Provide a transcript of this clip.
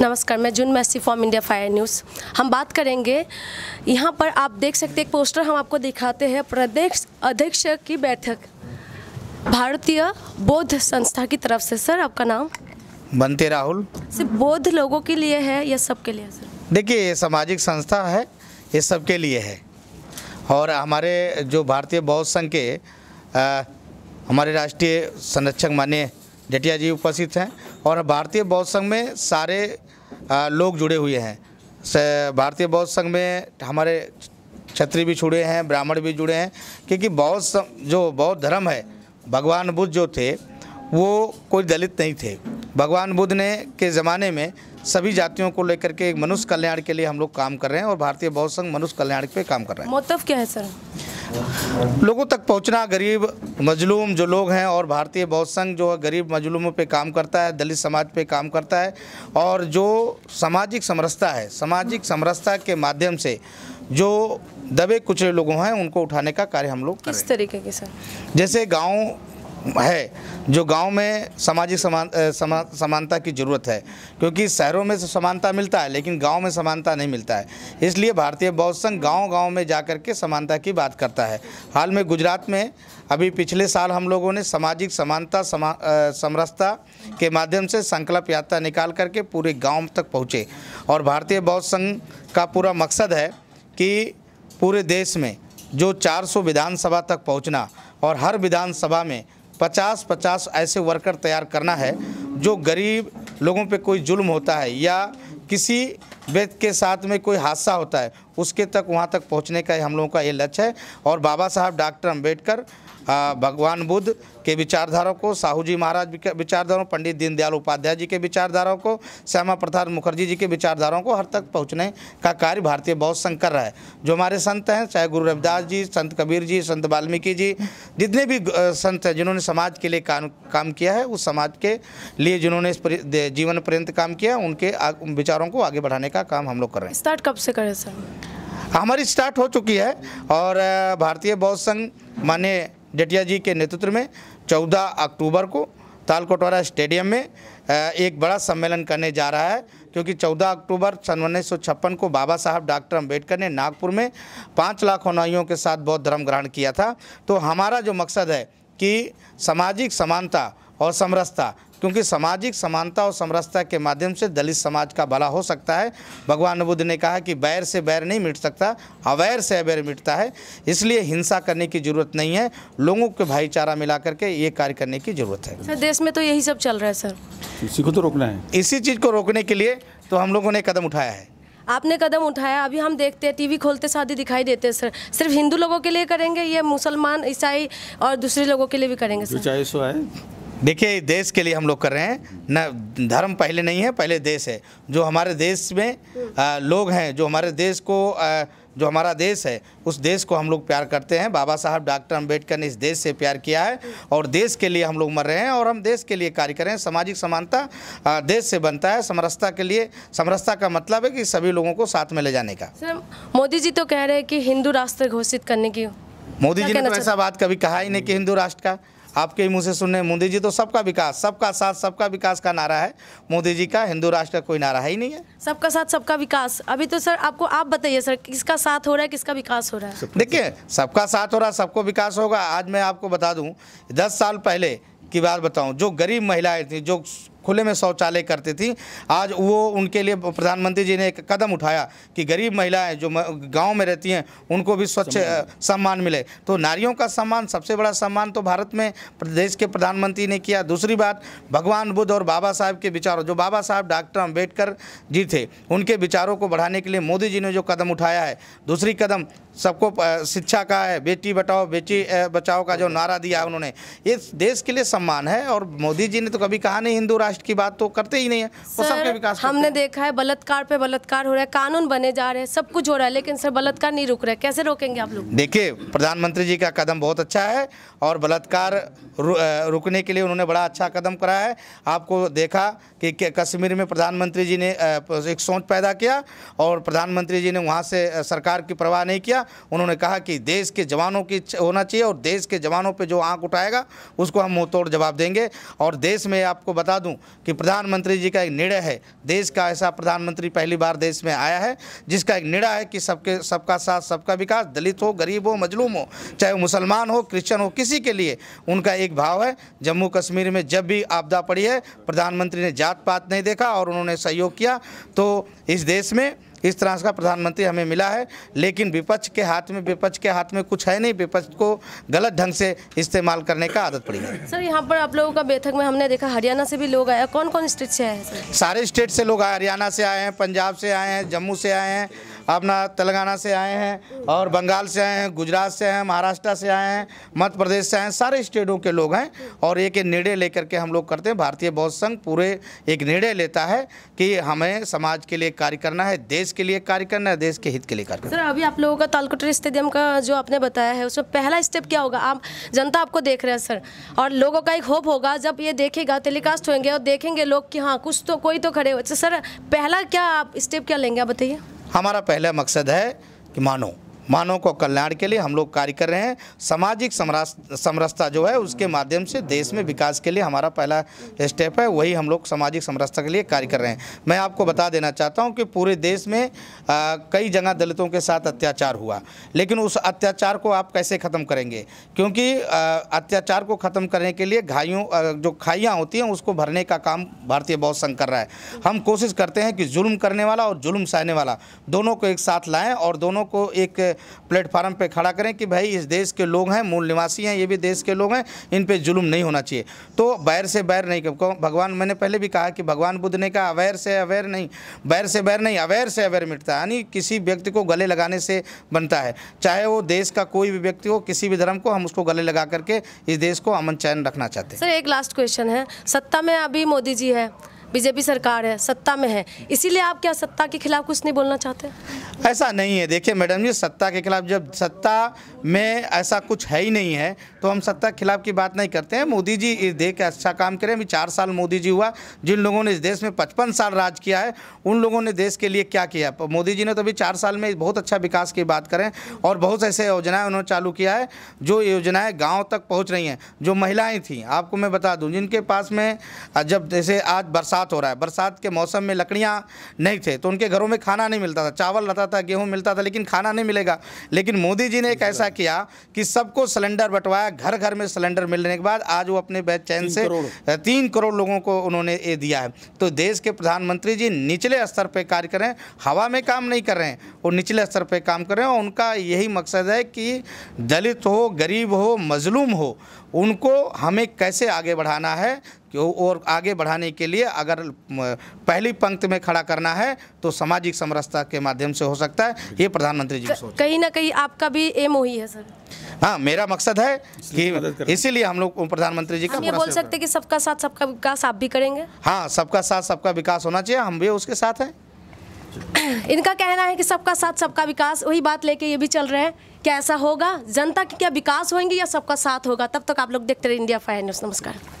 नमस्कार मैं June Massey from India fire news हम बात करेंगे यहाँ पर आप देख सकते एक पोस्टर हम आपको दिखाते हैं प्रदेश अध्यक्ष की बैठक भारतीय बौद्ध संस्था की तरफ से सर आपका नाम बनते राहुल सिर्फ बौद्ध लोगों के लिए है या सबके लिए सर देखिए ये सामाजिक संस्था है ये सबके लिए है और हमारे जो भारतीय बौद्ध संघ के आ, हमारे राष्ट्रीय संरक्षक मान्य जटिया जी उपस्थित हैं और भारतीय बौद्ध संघ में सारे लोग जुड़े हुए हैं भारतीय बौद्ध संघ में हमारे क्षत्रिय भी जुड़े हैं ब्राह्मण भी जुड़े हैं क्योंकि बौद्ध जो बौद्ध धर्म है भगवान बुद्ध जो थे वो कोई दलित नहीं थे भगवान बुद्ध ने के ज़माने में सभी जातियों को लेकर के मनुष्य कल्याण के लिए हम लोग काम कर रहे हैं और भारतीय बौद्ध संघ मनुष्य कल्याण पे काम कर रहा है मतलब क्या है सर लोगों तक पहुंचना गरीब मजलूम जो लोग हैं और भारतीय बौद्ध संघ जो है गरीब मजलूमों पे काम करता है दलित समाज पे काम करता है और जो सामाजिक समरसता है सामाजिक समरसता के माध्यम से जो दबे कुचले लोगों हैं उनको उठाने का कार्य हम लोग किस तरीके के सर जैसे गाँव है जो गांव में सामाजिक समान समा, समानता की ज़रूरत है क्योंकि शहरों में समानता मिलता है लेकिन गांव में समानता नहीं मिलता है इसलिए भारतीय बौद्ध संघ गाँव गाँव में जा के समानता की बात करता है हाल में गुजरात में अभी पिछले साल हम लोगों ने सामाजिक समानता समा, समरसता के माध्यम से संकल्प यात्रा निकाल करके पूरे गाँव तक पहुँचे और भारतीय बौद्ध संघ का पूरा मकसद है कि पूरे देश में जो 400 विधानसभा तक पहुंचना और हर विधानसभा में पचास पचास ऐसे वर्कर तैयार करना है जो गरीब लोगों पे कोई जुल्म होता है या किसी व्यक्ति के साथ में कोई हादसा होता है उसके तक वहाँ तक पहुँचने का हम लोगों का ये लक्ष्य है और बाबा साहब डॉक्टर अम्बेडकर भगवान बुद्ध के विचारधारा को साहू जी महाराज के विचारधाराओं पंडित दीनदयाल उपाध्याय जी के विचारधाराओं को श्यामा प्रसाद मुखर्जी जी के विचारधाराओं को हर तक पहुँचने का कार्य भारतीय बौद्ध संघ कर रहा है जो हमारे संत हैं चाहे गुरु रविदास जी संत कबीर जी संत वाल्मीकि जी जितने भी संत हैं जिन्होंने समाज के लिए काम काम किया है उस समाज के लिए जिन्होंने जीवन पर्यंत काम किया उनके विचारों को आगे बढ़ाने का काम हम लोग कर रहे हैं स्टार्ट कब से करें सर हमारी स्टार्ट हो चुकी है और भारतीय बौद्ध संघ मान्य जटिया जी के नेतृत्व में 14 अक्टूबर को तालकोटवारा स्टेडियम में एक बड़ा सम्मेलन करने जा रहा है क्योंकि 14 अक्टूबर सन उन्नीस को बाबा साहब डॉक्टर अंबेडकर ने नागपुर में पाँच लाख अनुयायियों के साथ बौद्ध धर्म ग्रहण किया था तो हमारा जो मकसद है कि सामाजिक समानता और समरसता क्योंकि सामाजिक समानता और समरसता के माध्यम से दलित समाज का भला हो सकता है भगवान बुद्ध ने कहा कि बैर से बैर नहीं मिट सकता अवैर से अवैर मिटता है इसलिए हिंसा करने की जरूरत नहीं है लोगों के भाईचारा मिला करके ये कार्य करने की जरूरत है सर देश में तो यही सब चल रहा है सर इसी को तो रोकना है इसी चीज़ को रोकने के लिए तो हम लोगों ने कदम उठाया है आपने कदम उठाया अभी हम देखते हैं टीवी खोलते शादी दिखाई देते हैं सर सिर्फ हिंदू लोगों के लिए करेंगे ये मुसलमान ईसाई और दूसरे लोगों के लिए भी करेंगे सर चाहे सो है देखिए देश के लिए हम लोग कर रहे हैं न धर्म पहले नहीं है पहले देश है जो हमारे देश में हम्म। आ, लोग हैं जो हमारे देश को आ, जो हमारा देश है उस देश को हम लोग प्यार करते हैं बाबा साहब डॉक्टर अंबेडकर ने इस देश से प्यार किया है और देश के लिए हम लोग मर रहे हैं और हम देश के लिए कार्य कर रहे हैं सामाजिक समानता देश से बनता है समरसता के लिए समरसता का मतलब है कि सभी लोगों को साथ में ले जाने का सर मोदी जी तो कह रहे हैं कि हिंदू राष्ट्र घोषित करने की मोदी जी ने तो ऐसा बात कभी कहा ही नहीं कि हिंदू राष्ट्र का आपके ही मुँह से सुनने मोदी जी तो सबका विकास सबका साथ सबका विकास का नारा है मोदी जी का हिंदू राष्ट्र का कोई नारा है ही नहीं है सबका साथ सबका विकास अभी तो सर आपको आप बताइए सर किसका साथ हो रहा है किसका विकास हो रहा है देखिए सबका साथ हो रहा है सबको विकास होगा आज मैं आपको बता दूँ दस साल पहले की बात बताऊँ जो गरीब महिलाएं थी जो खुले में शौचालय करती थी आज वो उनके लिए प्रधानमंत्री जी ने एक कदम उठाया कि गरीब महिलाएं जो गांव में रहती हैं उनको भी स्वच्छ सम्मान मिले तो नारियों का सम्मान सबसे बड़ा सम्मान तो भारत में प्रदेश के प्रधानमंत्री ने किया दूसरी बात भगवान बुद्ध और बाबा साहब के विचारों जो बाबा साहब डॉक्टर अम्बेडकर जी थे उनके विचारों को बढ़ाने के लिए मोदी जी ने जो कदम उठाया है दूसरी कदम सबको शिक्षा का है बेटी बटाओ बेटी बचाओ का जो नारा दिया उन्होंने ये देश के लिए सम्मान है और मोदी जी ने तो कभी कहा नहीं हिंदू राष्ट्र कास्ट की बात तो करते ही नहीं है वो सबके विकास हमने देखा है बलात्कार पे बलात्कार हो रहा है कानून बने जा रहे हैं सब कुछ हो रहा है लेकिन सर बलात्कार नहीं रुक रहा है कैसे रोकेंगे आप लोग देखिए प्रधानमंत्री जी का कदम बहुत अच्छा है और बलात्कार रुकने के लिए उन्होंने बड़ा अच्छा कदम कराया है आपको देखा कि कश्मीर में प्रधानमंत्री जी ने एक सोच पैदा किया और प्रधानमंत्री जी ने वहाँ से सरकार की परवाह नहीं किया उन्होंने कहा कि देश के जवानों की होना चाहिए और देश के जवानों पर जो आँख उठाएगा उसको हम मुँह तोड़ जवाब देंगे और देश में आपको बता दूँ कि प्रधानमंत्री जी का एक निर्णय है देश का ऐसा प्रधानमंत्री पहली बार देश में आया है जिसका एक निर्णय है कि सबके सबका साथ सबका विकास दलित हो गरीब हो मजलूम हो चाहे मुसलमान हो क्रिश्चन हो किसी के लिए उनका एक भाव है जम्मू कश्मीर में जब भी आपदा पड़ी है प्रधानमंत्री ने जात पात नहीं देखा और उन्होंने सहयोग किया तो इस देश में इस तरह का प्रधानमंत्री हमें मिला है लेकिन विपक्ष के हाथ में विपक्ष के हाथ में कुछ है नहीं विपक्ष को गलत ढंग से इस्तेमाल करने का आदत पड़ी है सर यहाँ पर आप लोगों का बैठक में हमने देखा हरियाणा से भी लोग आए कौन कौन स्टेट से आए हैं सारे स्टेट से लोग आए हरियाणा से आए हैं पंजाब से आए हैं जम्मू से आए हैं अपना तेलंगाना से आए हैं और बंगाल से आए हैं गुजरात से हैं महाराष्ट्र से आए हैं मध्य प्रदेश से आए हैं सारे स्टेटों के लोग हैं और एक निर्णय लेकर के हम लोग करते हैं भारतीय बौद्ध संघ पूरे एक निर्णय लेता है कि हमें समाज के लिए कार्य करना है देश के लिए कार्य करना है देश के हित के लिए कार्य करना अभी आप लोगों का तालकुटर स्टेडियम का जो आपने बताया है उसमें पहला स्टेप क्या होगा आप जनता आपको देख रहे हैं सर और लोगों का एक होप होगा जब ये देखेगा टेलीकास्ट होंगे और देखेंगे लोग कि हाँ कुछ तो कोई तो खड़े हो अच्छा, सर पहला क्या आप स्टेप क्या लेंगे आप बताइए हमारा पहला मकसद है कि मानो मानव को कल्याण के लिए हम लोग कार्य कर रहे हैं सामाजिक समरसता जो है उसके माध्यम से देश में विकास के लिए हमारा पहला स्टेप है वही हम लोग सामाजिक समरसता के लिए कार्य कर रहे हैं मैं आपको बता देना चाहता हूँ कि पूरे देश में आ, कई जगह दलितों के साथ अत्याचार हुआ लेकिन उस अत्याचार को आप कैसे ख़त्म करेंगे क्योंकि अत्याचार को ख़त्म करने के लिए घाइयों जो खाइयाँ होती हैं उसको भरने का काम भारतीय बौद्ध संघ कर रहा है हम कोशिश करते हैं कि जुल्म करने वाला और जुल्म सहने वाला दोनों को एक साथ लाएँ और दोनों को एक प्लेटफार्म पे खड़ा करें कि भाई इस देश के लोग हैं मूल निवासी हैं ये भी देश के लोग हैं इन पे जुल्म नहीं होना चाहिए तो बैर से बैर नहीं भगवान मैंने पहले भी कहा कि भगवान बुद्ध ने कहा अवैर से अवैर नहीं बैर से बैर नहीं अवैर से अवैर मिटता है यानी किसी व्यक्ति को गले लगाने से बनता है चाहे वो देश का कोई भी व्यक्ति हो किसी भी धर्म को हम उसको गले लगा करके इस देश को अमन चैन रखना चाहते हैं सर एक लास्ट क्वेश्चन है सत्ता में अभी मोदी जी है बीजेपी सरकार है सत्ता में है इसीलिए आप क्या सत्ता के खिलाफ कुछ नहीं बोलना चाहते ऐसा नहीं है देखिए मैडम जी सत्ता के खिलाफ जब सत्ता में ऐसा कुछ है ही नहीं है तो हम सत्ता के खिलाफ की बात नहीं करते हैं मोदी जी इस देश का अच्छा काम करें अभी चार साल मोदी जी हुआ जिन लोगों ने इस देश में पचपन साल राज किया है उन लोगों ने देश के लिए क्या किया मोदी जी ने तो अभी चार साल में बहुत अच्छा विकास की बात करें और बहुत ऐसे योजनाएं उन्होंने चालू किया है जो योजनाएं गाँव तक पहुँच रही हैं जो महिलाएँ थी आपको मैं बता दूँ जिनके पास में जब जैसे आज बरसात बरसात हो रहा है बरसात के मौसम में लकड़ियाँ नहीं थे तो उनके घरों में खाना नहीं मिलता था चावल रहता था गेहूँ मिलता था लेकिन खाना नहीं मिलेगा लेकिन मोदी जी ने एक ऐसा किया कि सबको सिलेंडर बंटवाया घर घर में सिलेंडर मिलने के बाद आज वो अपने बेचैन से तीन करोड़ लोगों को उन्होंने ये दिया है तो देश के प्रधानमंत्री जी निचले स्तर पर कार्य करें हवा में काम नहीं कर रहे हैं वो निचले स्तर पर काम कर रहे हैं और उनका यही मकसद है कि दलित हो गरीब हो मजलूम हो उनको हमें कैसे आगे बढ़ाना है कि और आगे बढ़ाने के लिए अगर पहली पंक्ति में खड़ा करना है तो सामाजिक समरसता के माध्यम से हो सकता है ये प्रधानमंत्री जी कहीं ना कहीं आपका भी एम वही है सर हाँ मेरा मकसद है कि इसीलिए हम लोग प्रधानमंत्री जी का ये बोल सकते हैं कि सबका साथ सबका विकास आप भी करेंगे हाँ सबका साथ सबका विकास होना चाहिए हम भी उसके साथ हैं इनका कहना है कि सबका साथ सबका विकास वही बात लेके ये भी चल रहे हैं क्या ऐसा होगा जनता के क्या विकास होंगे या सबका साथ होगा तब तक आप लोग देखते रहे इंडिया फाइव न्यूज़ नमस्कार